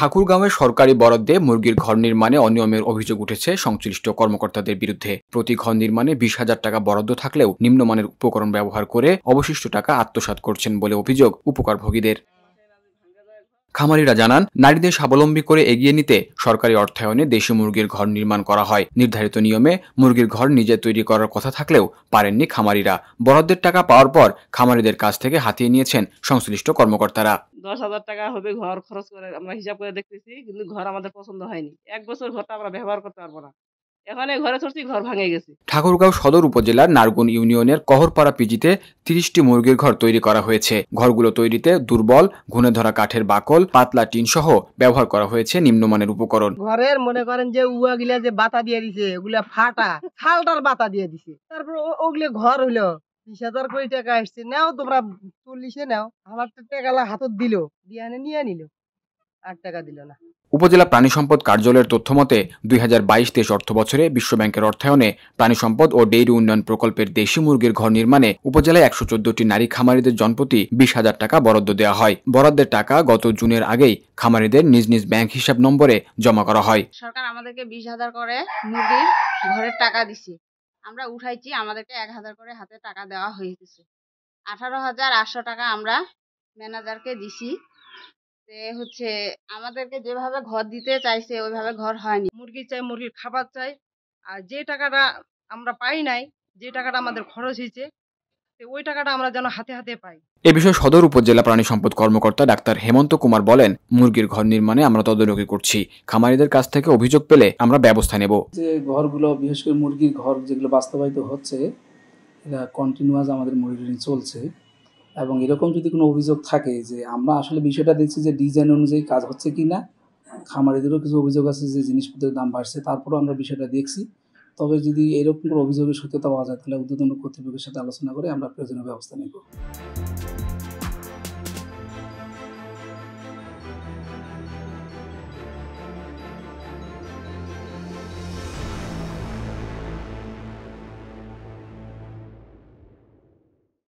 ঠাকুরগাঁওয়ে সরকারি বরাদ্দে মুরগির ঘর নির্মাণে অনিয়মের অভিযোগ উঠেছে সংশ্লিষ্ট কর্মকর্তাদের বিরুদ্ধে প্রতি ঘর নির্মাণে বিশ হাজার টাকা বরাদ্দ থাকলেও নিম্নমানের উপকরণ ব্যবহার করে অবশিষ্ট টাকা আত্মসাত করছেন বলে অভিযোগ উপকারভোগীদের খামারিরা জানান নারীদের স্বাবলম্বী করে এগিয়ে নিতে সরকারি অর্থায়নে দেশি মুরগির ঘর নির্মাণ করা হয় নির্ধারিত নিয়মে মুরগির ঘর নিজে তৈরি করার কথা থাকলেও পারেননি খামারিরা বরাদ্দের টাকা পাওয়ার পর খামারিদের কাছ থেকে হাতিয়ে নিয়েছেন সংশ্লিষ্ট কর্মকর্তারা দশ হাজার টাকা হবে ঘর খরচ করে আমরা হিসাব করে দেখতেছি কিন্তু ঘর আমাদের পছন্দ হয়নি এক বছর ঘরটা আমরা ব্যবহার করতে পারবো না এখানে ঘরে ছড়ছি ঘর ভাঙে গেছে ঠাকুরগাঁও সদর উপজেলার নারগুন ইউনিয়নের কহরপাড়া পিজিতে তিরিশটি মুরগির ঘর তৈরি করা হয়েছে ঘরগুলো তৈরিতে দুর্বল ঘুনে ধরা কাঠের বাকল পাতলা টিন সহ ব্যবহার করা হয়েছে নিম্নমানের উপকরণ ঘরের মনে করেন যে উয়া গিলা যে বাতা দিয়ে দিছে ওগুলা ফাটা খালটার বাতা দিয়ে দিছে তারপর ওগুলো ঘর হইলো বিশ হাজার কোটি টাকা আসছে নাও তোমরা চল্লিশে নাও আমার টেকালা হাতত দিল দিয়ে নিয়ে নিল আট টাকা দিল না উপজেলা প্রাণী সম্পদ কার্যালয়ের তথ্য মতে দুই হাজার বাইশ তেইশ অর্থ বছরে বিশ্বব্যাংকের অর্থায়নে প্রাণী সম্পদ ও ডেইরি উন্নয়ন প্রকল্পের দেশি মুরগির ঘর নির্মাণে উপজেলায় একশো চোদ্দটি নারী খামারিদের জনপ্রতি বিশ হাজার টাকা বরাদ্দ দেওয়া হয় বরাদ্দের টাকা গত জুনের আগেই খামারিদের নিজ নিজ ব্যাংক হিসাব নম্বরে জমা করা হয় সরকার আমাদেরকে বিশ হাজার করে মুরগির ঘরের টাকা দিছে আমরা উঠাইছি আমাদেরকে এক হাজার করে হাতে টাকা দেওয়া হয়েছে আঠারো হাজার আটশো টাকা আমরা ম্যানেজারকে দিছি যে হচ্ছে আমাদেরকে যেভাবে ঘর দিতে চাইছে ওইভাবে ঘর হয়নি মুরগি চাই মুরগির খাবার চাই আর যে টাকাটা আমরা পাই নাই যে টাকাটা আমাদের খরচ হয়েছে ওই টাকাটা আমরা যেন হাতে হাতে পাই এ বিষয়ে সদর উপজেলা প্রাণী সম্পদ কর্মকর্তা ডাক্তার হেমন্ত কুমার বলেন মুরগির ঘর নির্মাণে আমরা তদারকি করছি খামারিদের কাছ থেকে অভিযোগ পেলে আমরা ব্যবস্থা নেব যে ঘরগুলো বিশেষ করে মুরগির ঘর যেগুলো বাস্তবায়িত হচ্ছে কন্টিনিউয়াস আমাদের মনিটরিং চলছে এবং এরকম যদি কোনো অভিযোগ থাকে যে আমরা আসলে বিষয়টা দেখছি যে ডিজাইন অনুযায়ী কাজ হচ্ছে কি না খামারিদেরও কিছু অভিযোগ আছে যে জিনিসপত্রের দাম বাড়ছে তারপরও আমরা বিষয়টা দেখছি তবে যদি এরকম কোনো অভিযোগের সত্যতা পাওয়া যায় তাহলে উদ্বোধন কর্তৃপক্ষের সাথে আলোচনা করে আমরা প্রয়োজনীয় ব্যবস্থা নেব